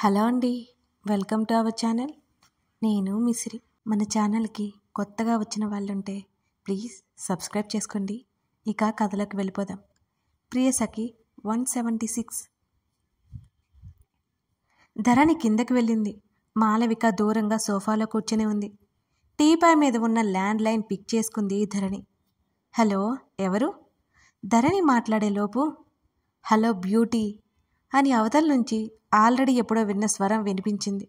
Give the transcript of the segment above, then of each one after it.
hello అండి welcome to our channel నేను మిసిరి మన ఛానల్కి కొత్తగా వచ్చిన వాళ్ళుంటే ప్లీజ్ సబ్స్క్రైబ్ చేసుకోండి ఇక కథలోకి వెళ్ళిపోదాం Priyasakhi one seventy six Dharani కిందకి వెళ్ళింది మాలవిక దూరంగా సోఫాలో కూర్చొని ఉంది టీపాయ్ మీద ఉన్న ల్యాండ్ లైన్ పిక్ చేసుకుంది ధరణి హలో ఎవరు ధరణి మాట్లాడేలోపు హలో బ్యూటీ అని అవతల నుంచి ఆల్రెడీ ఎప్పుడో విన్న స్వరం వినిపించింది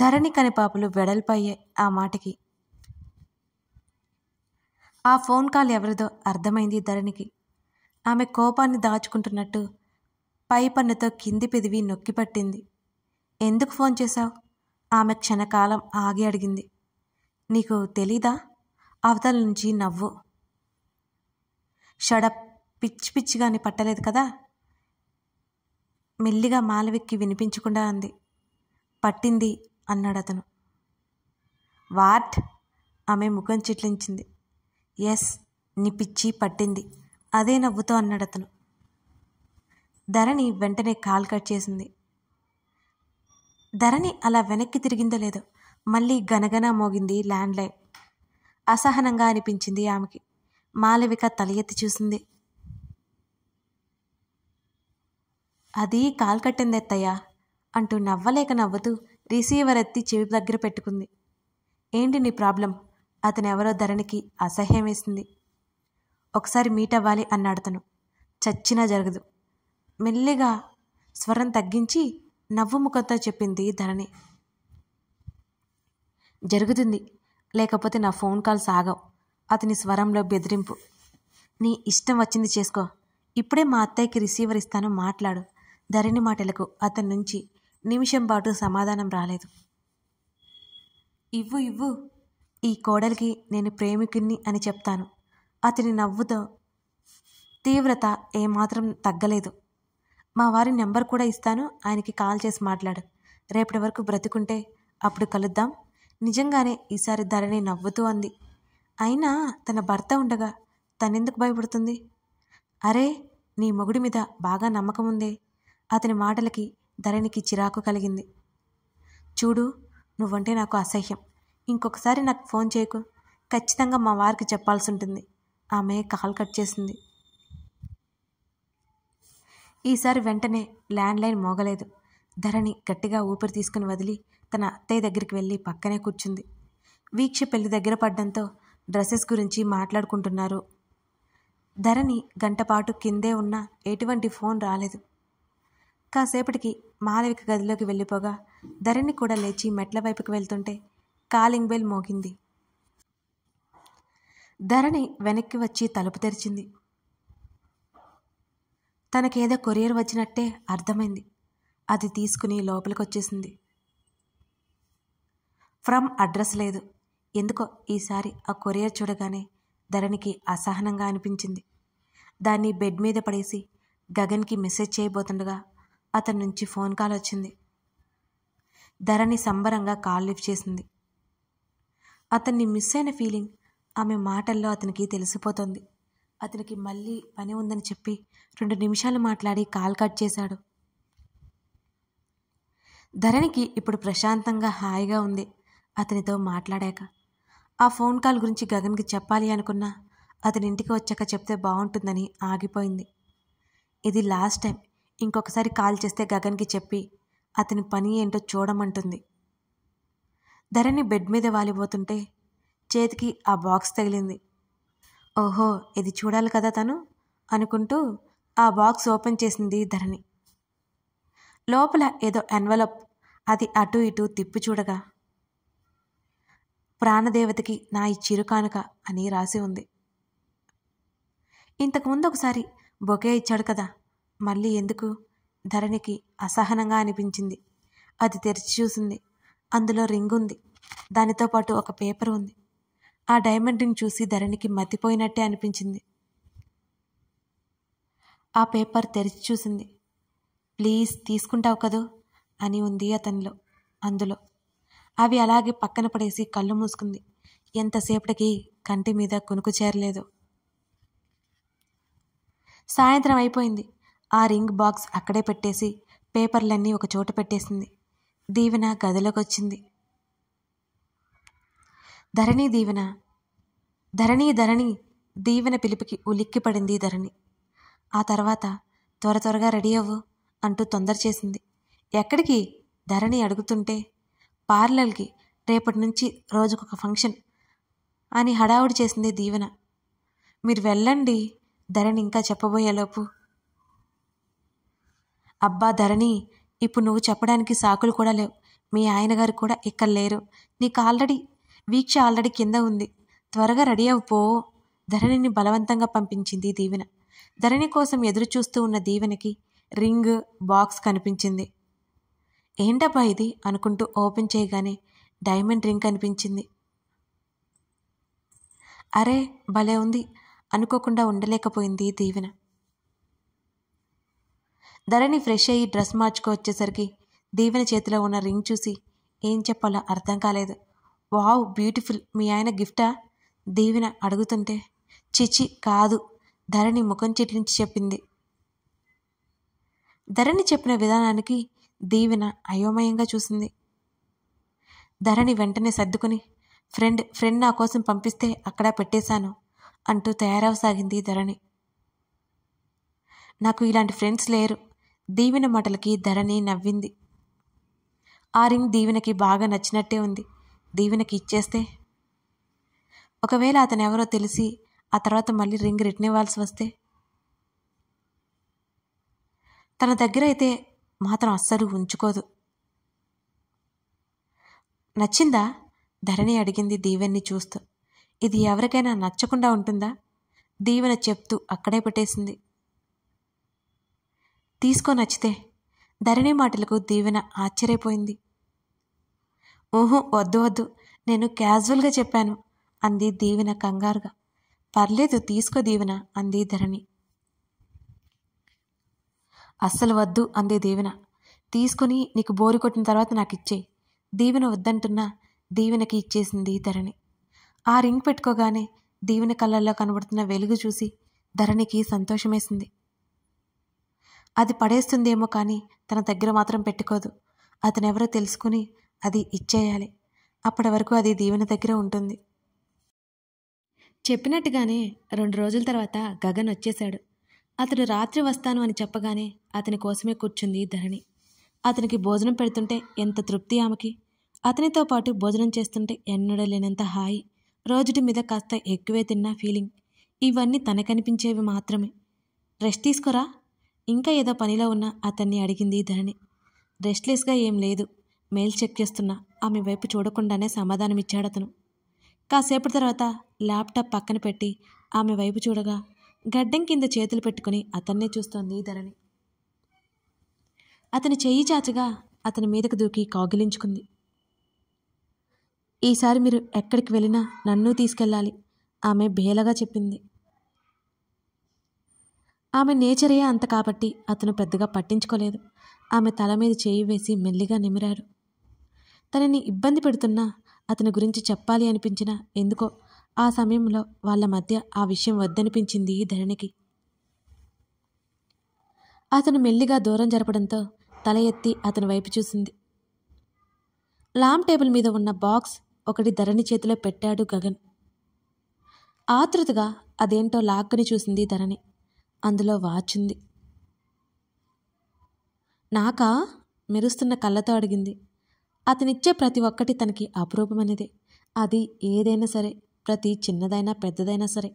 ధరణి కనిపాపులు వెడల్పయ్యాయి ఆ మాటకి ఆ ఫోన్ కాల్ ఎవరిదో అర్థమైంది ధరణికి ఆమె కోపాన్ని దాచుకుంటున్నట్టు పై పన్నుతో కింది పెదివి నొక్కిపట్టింది ఎందుకు ఫోన్ చేశావు ఆమె క్షణకాలం ఆగి అడిగింది నీకు తెలీదా అవతల నుంచి నవ్వు షడప్ పిచ్చి పిచ్చిగాని పట్టలేదు కదా మెల్లిగా మాలవిక్కి వినిపించకుండా అంది పట్టింది అన్నాడు అతను వాట్ ఆమె ముఖం చిట్లించింది ఎస్ నీ పిచ్చి పట్టింది అదే నవ్వుతో అన్నాడు అతను ధరణి వెంటనే కాల్ కట్ చేసింది ధరణి అలా వెనక్కి తిరిగిందో లేదో మళ్ళీ గనగన మోగింది ల్యాండ్లైన్ అసహనంగా అనిపించింది ఆమెకి మాలవిక తల ఎత్తి చూసింది అది కాలు కట్టింది ఎత్తయ్యా అంటూ నవ్వలేక నవ్వుతూ రిసీవర్ ఎత్తి చెవి దగ్గర పెట్టుకుంది ఏంటి నీ ప్రాబ్లం అతనెవరో ధరణికి అసహ్యం వేసింది ఒకసారి మీట్ అవ్వాలి అన్నాడు తను చచ్చినా జరగదు మెల్లిగా స్వరం తగ్గించి నవ్వు ముఖంతో చెప్పింది ధరణి జరుగుతుంది లేకపోతే నా ఫోన్ కాల్ సాగవు అతని స్వరంలో బెదిరింపు నీ ఇష్టం వచ్చింది చేసుకో ఇప్పుడే మా అత్తయ్యకి రిసీవర్ ఇస్తాను మాట్లాడు ధరణి మాటలకు అతని నుంచి నిమిషం పాటు సమాధానం రాలేదు ఇవ్వు ఇవ్వు ఈ కోడలికి నేను ప్రేమికుణ్ణి అని చెప్తాను అతని నవ్వుతో తీవ్రత ఏమాత్రం తగ్గలేదు మా వారి నెంబర్ కూడా ఇస్తాను ఆయనకి కాల్ చేసి మాట్లాడు రేపటి వరకు బ్రతుకుంటే అప్పుడు కలుద్దాం నిజంగానే ఈసారి ధరణి నవ్వుతూ అంది అయినా తన భర్త ఉండగా తనెందుకు భయపడుతుంది అరే నీ మొగుడి మీద బాగా నమ్మకం ఉందే అతని మాటలకి ధరణికి చిరాకు కలిగింది చూడు నువ్వంటే నాకు అసహ్యం ఇంకొకసారి నాకు ఫోన్ చేయకు ఖచ్చితంగా మా వారికి చెప్పాల్సి ఉంటుంది ఆమె కాల్ కట్ చేసింది ఈసారి వెంటనే ల్యాండ్లైన్ మోగలేదు ధరణి గట్టిగా ఊపిరి తీసుకుని వదిలి తన అత్తయ్య దగ్గరికి వెళ్ళి పక్కనే కూర్చుంది వీక్ష పెళ్లి దగ్గర పడ్డంతో డ్రెస్సెస్ గురించి మాట్లాడుకుంటున్నారు ధరణి గంటపాటు కిందే ఉన్న ఎటువంటి ఫోన్ రాలేదు కాసేపటికి మాలవిక గదిలోకి వెళ్ళిపోగా ధరణి కూడా లేచి మెట్ల వైపుకి వెళ్తుంటే కాలింగ్ బెల్ మోగింది ధరణి వెనక్కి వచ్చి తలుపు తెరిచింది తనకేదో కొరియర్ వచ్చినట్టే అర్థమైంది అది తీసుకుని లోపలికి వచ్చేసింది ఫ్రమ్ అడ్రస్ లేదు ఎందుకో ఈసారి ఆ కొరియర్ చూడగానే ధరణికి అసహనంగా అనిపించింది దాన్ని బెడ్ మీద పడేసి గగన్కి మెసేజ్ చేయబోతుండగా అతని నుంచి ఫోన్ కాల్ వచ్చింది ధరణి సంబరంగా కాల్ లిఫ్ట్ చేసింది అతన్ని మిస్ అయిన ఫీలింగ్ ఆమె మాటల్లో అతనికి తెలిసిపోతుంది అతనికి మళ్ళీ పని ఉందని చెప్పి రెండు నిమిషాలు మాట్లాడి కాల్ కట్ చేశాడు ధరణికి ఇప్పుడు ప్రశాంతంగా హాయిగా ఉంది అతనితో మాట్లాడాక ఆ ఫోన్ కాల్ గురించి గగన్కి చెప్పాలి అనుకున్నా అతని ఇంటికి వచ్చాక చెప్తే బాగుంటుందని ఆగిపోయింది ఇది లాస్ట్ టైం ఇంకొకసారి కాల్ చేస్తే గగన్కి చెప్పి అతని పని ఏంటో చూడమంటుంది ధరణి బెడ్ మీద వాలిపోతుంటే చేతికి ఆ బాక్స్ తగిలింది ఓహో ఇది చూడాలి కదా తను అనుకుంటూ ఆ బాక్స్ ఓపెన్ చేసింది ధరణి లోపల ఏదో ఎన్వలప్ అది అటు ఇటు తిప్పి చూడగా ప్రాణదేవతకి నా ఈ చిరుకానుక అని రాసి ఉంది ఇంతకుముందు ఒకసారి బొకే ఇచ్చాడు కదా మళ్ళీ ఎందుకు ధరణికి అసహనంగా అనిపించింది అది తెరిచి చూసింది అందులో రింగ్ ఉంది దానితో పాటు ఒక పేపర్ ఉంది ఆ డైమండ్ రింగ్ చూసి ధరణికి మతిపోయినట్టే అనిపించింది ఆ పేపర్ తెరిచి చూసింది ప్లీజ్ తీసుకుంటావు కదూ అని ఉంది అతనిలో అందులో అవి అలాగే పక్కన పడేసి కళ్ళు మూసుకుంది ఎంతసేపటికి కంటి మీద కొనుకు చేరలేదు సాయంత్రం అయిపోయింది ఆ రింగ్ బాక్స్ అక్కడే పెట్టేసి పేపర్లన్నీ ఒక చోట పెట్టేసింది దీవెన గదిలోకి వచ్చింది ధరణి దీవెన ధరణి ధరణి దీవెన పిలుపుకి ఉలిక్కి పడింది ధరణి ఆ తర్వాత త్వర త్వరగా రెడీ అవ్వు అంటూ తొందర చేసింది ఎక్కడికి ధరణి అడుగుతుంటే పార్లర్కి రేపటి నుంచి రోజుకొక ఫంక్షన్ అని హడావుడి చేసింది దీవెన మీరు వెళ్ళండి ధరణి ఇంకా చెప్పబోయేలోపు అబ్బా ధరణి ఇప్పుడు నువ్వు చెప్పడానికి సాకులు కూడా లేవు మీ ఆయనగారు కూడా ఇక్కడ లేరు నీకు ఆల్రెడీ వీక్ష ఆల్రెడీ కింద ఉంది త్వరగా రెడీ అవుపో ధరణిని బలవంతంగా పంపించింది దీవెన ధరణి కోసం ఎదురు చూస్తూ ఉన్న దీవెనకి రింగ్ బాక్స్ కనిపించింది ఏంటబ్బా ఇది అనుకుంటూ ఓపెన్ చేయగానే డైమండ్ రింగ్ కనిపించింది అరే భలే ఉంది అనుకోకుండా ఉండలేకపోయింది దీవెన ధరణి ఫ్రెష్ అయ్యి డ్రెస్ మార్చుకో వచ్చేసరికి దీవెన చేతిలో ఉన్న రింగ్ చూసి ఏం చెప్పాలో అర్థం కాలేదు వావ్ బ్యూటిఫుల్ మీ ఆయన గిఫ్టా దీవెన అడుగుతుంటే చిచి కాదు ధరణి ముఖం చిట్లించి చెప్పింది ధరణి చెప్పిన విధానానికి దీవెన అయోమయంగా చూసింది ధరణి వెంటనే సర్దుకుని ఫ్రెండ్ ఫ్రెండ్ నా కోసం పంపిస్తే అక్కడ పెట్టేశాను అంటూ తయారవసాగింది ధరణి నాకు ఇలాంటి ఫ్రెండ్స్ లేరు దీవెన మాటలకి ధరణి నవ్వింది ఆ రింగ్ దీవెనకి బాగా నచ్చినట్టే ఉంది దీవెనకి ఇచ్చేస్తే ఒకవేళ అతను ఎవరో తెలిసి ఆ తర్వాత మళ్ళీ రింగ్ రిటర్న్ ఇవ్వాల్సి వస్తే తన దగ్గర అయితే మాత్రం అస్సలు ఉంచుకోదు నచ్చిందా ధరణి అడిగింది దీవెన్ని చూస్తూ ఇది ఎవరికైనా నచ్చకుండా ఉంటుందా దీవెన చెప్తూ అక్కడే పెట్టేసింది తీసుకోనచ్చితే ధరణి మాటలకు దీవెన ఆశ్చర్యపోయింది ఓహో వద్దు వద్దు నేను క్యాజువల్గా చెప్పాను అంది దీవెన కంగారుగా పర్లేదు తీసుకో దీవెన అంది ధరణి అస్సలు వద్దు అంది దీవెన తీసుకుని నీకు బోరు కొట్టిన తర్వాత నాకు ఇచ్చే దీవెన వద్దంటున్నా దీవెనకి ఇచ్చేసింది ధరణి ఆ రింగ్ పెట్టుకోగానే దీవెన కళ్ళల్లో కనబడుతున్న వెలుగు చూసి ధరణికి సంతోషమేసింది అది పడేస్తుందేమో కానీ తన దగ్గర మాత్రం పెట్టుకోదు అతనెవరో తెలుసుకుని అది ఇచ్చేయాలి అప్పటి వరకు అది దీవెన దగ్గర ఉంటుంది చెప్పినట్టుగానే రెండు రోజుల తర్వాత గగన్ వచ్చేశాడు అతడు రాత్రి వస్తాను అని చెప్పగానే అతని కోసమే కూర్చుంది ధరణి అతనికి భోజనం పెడుతుంటే ఎంత తృప్తి ఆమెకి అతనితో పాటు భోజనం చేస్తుంటే ఎన్నడలేనంత లేనంత హాయి రోజుటి మీద కాస్త ఎక్కువే తిన్నా ఫీలింగ్ ఇవన్నీ తనకనిపించేవి మాత్రమే రెస్ట్ తీసుకోరా ఇంకా ఏదో పనిలో ఉన్న అతన్ని అడిగింది ధరణి రెస్ట్లెస్గా ఏం లేదు మెయిల్ చెక్ చేస్తున్నా ఆమె వైపు చూడకుండానే సమాధానమిచ్చాడు అతను కాసేపటి తర్వాత ల్యాప్టాప్ పక్కన పెట్టి ఆమె వైపు చూడగా గడ్డం కింద చేతులు పెట్టుకుని అతన్నే చూస్తోంది ధరణి అతని చెయ్యి చాచగా అతని మీదకు దూకి కాగిలించుకుంది ఈసారి మీరు ఎక్కడికి వెళ్ళినా నన్ను తీసుకెళ్ళాలి ఆమె బేలగా చెప్పింది ఆమె నేచరే అంత కాబట్టి అతను పెద్దగా పట్టించుకోలేదు ఆమె తల మీద చేయి వేసి మెల్లిగా నిమిరాడు తనని ఇబ్బంది పెడుతున్నా అతని గురించి చెప్పాలి అనిపించినా ఎందుకో ఆ సమయంలో వాళ్ళ మధ్య ఆ విషయం వద్దనిపించింది ధరణికి అతను మెల్లిగా దూరం జరపడంతో తల ఎత్తి అతని వైపు చూసింది లామ్ టేబుల్ మీద ఉన్న బాక్స్ ఒకటి ధరణి చేతిలో పెట్టాడు గగన్ ఆతృతగా అదేంటో లాక్కుని చూసింది ధరణి అందులో వాచింది నాకా మెరుస్తున్న కళ్ళతో అడిగింది అతనిచ్చే ప్రతి ఒక్కటి తనకి అపురూపమైనదే అది ఏదైనా సరే ప్రతి చిన్నదైనా పెద్దదైనా సరే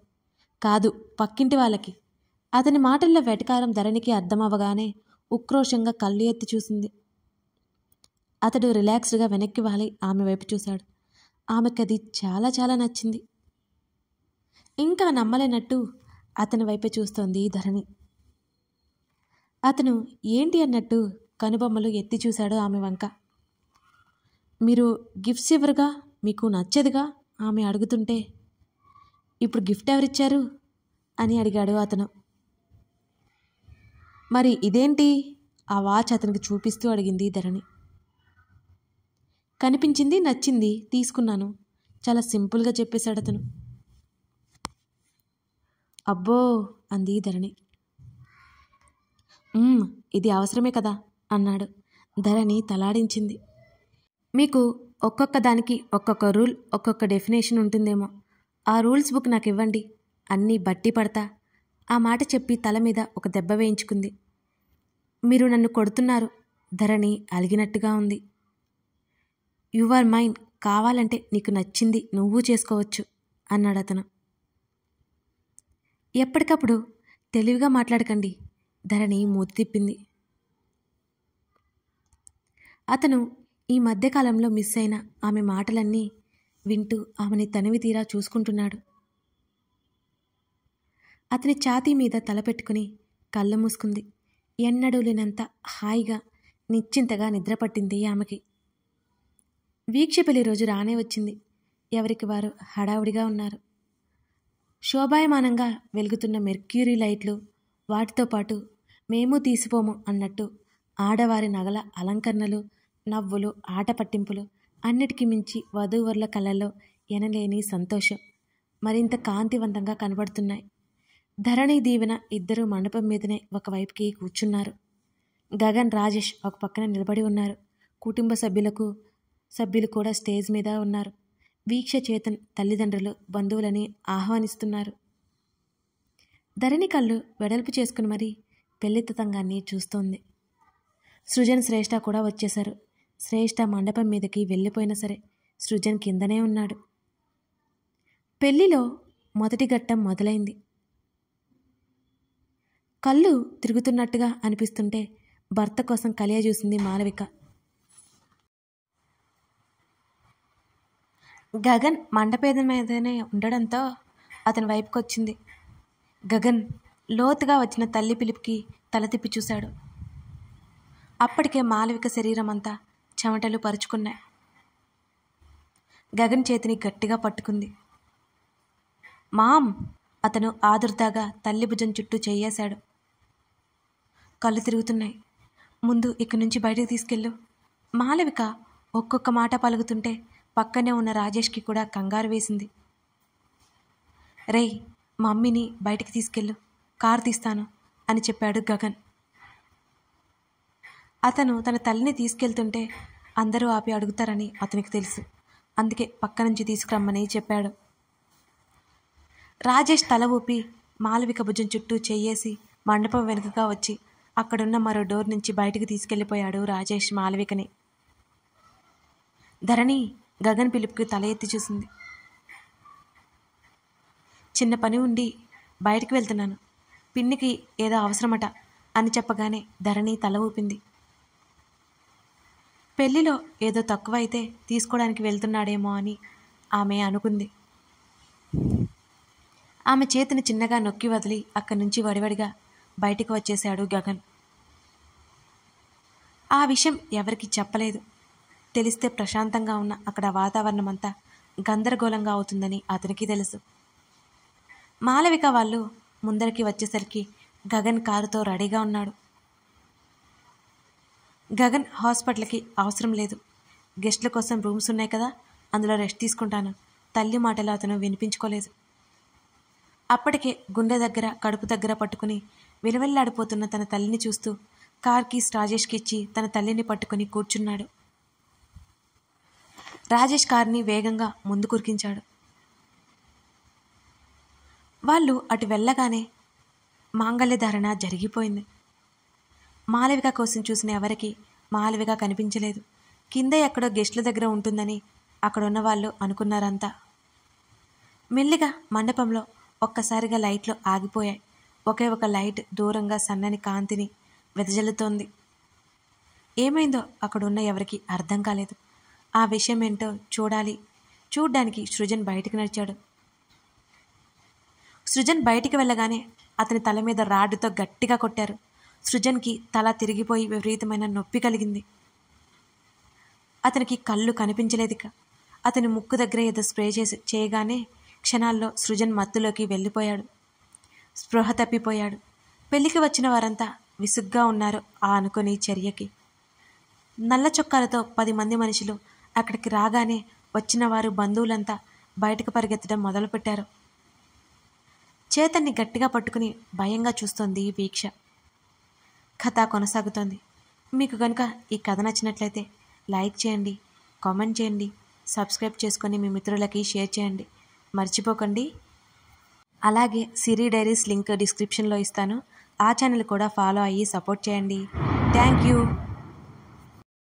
కాదు పక్కింటి వాళ్ళకి అతని మాటల్లో వెటకారం ధరణికి అర్థమవ్వగానే ఉక్రోషంగా కళ్ళు ఎత్తి చూసింది అతడు రిలాక్స్డ్గా వెనక్కి వాలి ఆమె వైపు చూశాడు ఆమెకది అది చాలా చాలా నచ్చింది ఇంకా నమ్మలేనట్టు అతని వైపే చూస్తోంది ధరణి అతను ఏంటి అన్నట్టు కనుబొమ్మలు ఎత్తి చూశాడు ఆమె వంక మీరు గిఫ్ట్స్ ఇవ్వరుగా మీకు నచ్చదుగా ఆమె అడుగుతుంటే ఇప్పుడు గిఫ్ట్ ఎవరిచ్చారు అని అడిగాడు అతను మరి ఇదేంటి ఆ వాచ్ అతనికి చూపిస్తూ అడిగింది ధరణి కనిపించింది నచ్చింది తీసుకున్నాను చాలా సింపుల్గా చెప్పేశాడు అతను అబ్బో అంది ధరణి ఇది అవసరమే కదా అన్నాడు ధరణి తలాడించింది మీకు ఒక్కొక్క దానికి ఒక్కొక్క రూల్ ఒక్కొక్క డెఫినేషన్ ఉంటుందేమో ఆ రూల్స్ బుక్ నాకు ఇవ్వండి అన్నీ బట్టి పడతా ఆ మాట చెప్పి తల మీద ఒక దెబ్బ వేయించుకుంది మీరు నన్ను కొడుతున్నారు ధరణి అలిగినట్టుగా ఉంది యు ఆర్ మైండ్ కావాలంటే నీకు నచ్చింది నువ్వు చేసుకోవచ్చు అన్నాడు అతను ఎప్పటికప్పుడు తెలివిగా మాట్లాడకండి ధరణి మూతి తిప్పింది అతను ఈ మధ్యకాలంలో మిస్ అయిన ఆమె మాటలన్నీ వింటూ ఆమెని తనివి తీరా చూసుకుంటున్నాడు అతని ఛాతీ మీద తలపెట్టుకుని కళ్ళ మూసుకుంది ఎన్నడూ లేనంత హాయిగా నిశ్చింతగా నిద్రపట్టింది ఆమెకి వీక్ష పెళ్లి రోజు రానే వచ్చింది ఎవరికి వారు హడావుడిగా ఉన్నారు శోభాయమానంగా వెలుగుతున్న మెర్క్యూరీ లైట్లు వాటితో పాటు మేము తీసిపోము అన్నట్టు ఆడవారి నగల అలంకరణలు నవ్వులు ఆట పట్టింపులు అన్నిటికీ మించి వధూవరుల కళ్ళలో ఎనలేని సంతోషం మరింత కాంతివంతంగా కనబడుతున్నాయి ధరణి దీవెన ఇద్దరు మండపం మీదనే ఒకవైపుకి కూర్చున్నారు గగన్ రాజేష్ ఒక పక్కన నిలబడి ఉన్నారు కుటుంబ సభ్యులకు సభ్యులు కూడా స్టేజ్ మీద ఉన్నారు వీక్ష చేతన్ తల్లిదండ్రులు బంధువులని ఆహ్వానిస్తున్నారు ధరణి కళ్ళు వెడల్పు చేసుకుని మరీ పెళ్లితంగాన్ని చూస్తోంది సృజన్ శ్రేష్ఠ కూడా వచ్చేశారు శ్రేష్ఠ మండపం మీదకి వెళ్ళిపోయినా సరే సృజన్ కిందనే ఉన్నాడు పెళ్లిలో మొదటి ఘట్టం మొదలైంది కళ్ళు తిరుగుతున్నట్టుగా అనిపిస్తుంటే భర్త కోసం కలియ చూసింది మాలవిక గగన్ మండపేద మీదనే ఉండడంతో అతని వైపుకి వచ్చింది గగన్ లోతుగా వచ్చిన తల్లి పిలుపుకి తల తిప్పి చూశాడు అప్పటికే మాలవిక శరీరం అంతా చెమటలు పరుచుకున్నాయి గగన్ చేతిని గట్టిగా పట్టుకుంది మామ్ అతను ఆదుర్దాగా తల్లి భుజం చుట్టూ చేయేశాడు కళ్ళు తిరుగుతున్నాయి ముందు ఇక్కడి నుంచి బయటకు తీసుకెళ్ళు మాలవిక ఒక్కొక్క మాట పలుకుతుంటే పక్కనే ఉన్న రాజేష్కి కూడా కంగారు వేసింది రే మమ్మీని బయటికి తీసుకెళ్ళు కారు తీస్తాను అని చెప్పాడు గగన్ అతను తన తల్లిని తీసుకెళ్తుంటే అందరూ ఆపి అడుగుతారని అతనికి తెలుసు అందుకే పక్క నుంచి తీసుకురమ్మని చెప్పాడు రాజేష్ తల ఊపి మాలవిక భుజం చుట్టూ చేయేసి మండపం వెనుకగా వచ్చి అక్కడున్న మరో డోర్ నుంచి బయటికి తీసుకెళ్ళిపోయాడు రాజేష్ మాలవికని ధరణి గగన్ పిలుపుకి తల ఎత్తి చూసింది చిన్న పని ఉండి బయటికి వెళ్తున్నాను పిన్నికి ఏదో అవసరమట అని చెప్పగానే ధరణి తల ఊపింది పెళ్లిలో ఏదో తక్కువ అయితే తీసుకోవడానికి వెళ్తున్నాడేమో అని ఆమె అనుకుంది ఆమె చేతిని చిన్నగా నొక్కి వదిలి అక్కడి నుంచి వడివడిగా బయటకు వచ్చేశాడు గగన్ ఆ విషయం ఎవరికి చెప్పలేదు తెలిస్తే ప్రశాంతంగా ఉన్న అక్కడ వాతావరణం అంతా గందరగోళంగా అవుతుందని అతనికి తెలుసు మాలవిక వాళ్ళు ముందరికి వచ్చేసరికి గగన్ కారుతో రెడీగా ఉన్నాడు గగన్ హాస్పిటల్కి అవసరం లేదు గెస్టుల కోసం రూమ్స్ ఉన్నాయి కదా అందులో రెస్ట్ తీసుకుంటాను తల్లి మాటలు అతను వినిపించుకోలేదు అప్పటికే గుండె దగ్గర కడుపు దగ్గర పట్టుకుని విలవెల్లాడిపోతున్న తన తల్లిని చూస్తూ కార్కి రాజేష్కి ఇచ్చి తన తల్లిని పట్టుకుని కూర్చున్నాడు రాజేష్ కార్ని వేగంగా ముందు కురికించాడు వాళ్ళు అటు వెళ్ళగానే మాంగళ్యధారణ జరిగిపోయింది మాలవిక కోసం చూసిన ఎవరికి మాలవిక కనిపించలేదు కింద ఎక్కడో గెస్ట్ల దగ్గర ఉంటుందని అక్కడున్న వాళ్ళు అనుకున్నారంతా మెల్లిగా మండపంలో ఒక్కసారిగా లైట్లు ఆగిపోయాయి ఒకే ఒక లైట్ దూరంగా సన్నని కాంతిని వెదజల్లుతోంది ఏమైందో అక్కడున్న ఎవరికి అర్థం కాలేదు ఆ విషయం ఏంటో చూడాలి చూడ్డానికి సృజన్ బయటికి నడిచాడు సృజన్ బయటికి వెళ్ళగానే అతని తల మీద రాడ్డుతో గట్టిగా కొట్టారు సృజన్కి తల తిరిగిపోయి విపరీతమైన నొప్పి కలిగింది అతనికి కళ్ళు కనిపించలేదిక అతని ముక్కు దగ్గర ఏదో స్ప్రే చేసి చేయగానే క్షణాల్లో సృజన్ మత్తులోకి వెళ్ళిపోయాడు స్పృహ తప్పిపోయాడు పెళ్లికి వచ్చిన వారంతా విసుగ్గా ఉన్నారు ఆ అనుకుని చర్యకి నల్ల చొక్కాలతో పది మంది మనుషులు అక్కడికి రాగానే వచ్చిన వారు బంధువులంతా బయటకు పరిగెత్తడం మొదలుపెట్టారు చేతన్ని గట్టిగా పట్టుకుని భయంగా చూస్తోంది వీక్ష కథ కొనసాగుతోంది మీకు కనుక ఈ కథ నచ్చినట్లయితే లైక్ చేయండి కామెంట్ చేయండి సబ్స్క్రైబ్ చేసుకొని మీ మిత్రులకి షేర్ చేయండి మర్చిపోకండి అలాగే సిరి డైరీస్ లింక్ డిస్క్రిప్షన్లో ఇస్తాను ఆ ఛానల్ కూడా ఫాలో అయ్యి సపోర్ట్ చేయండి థ్యాంక్ యూ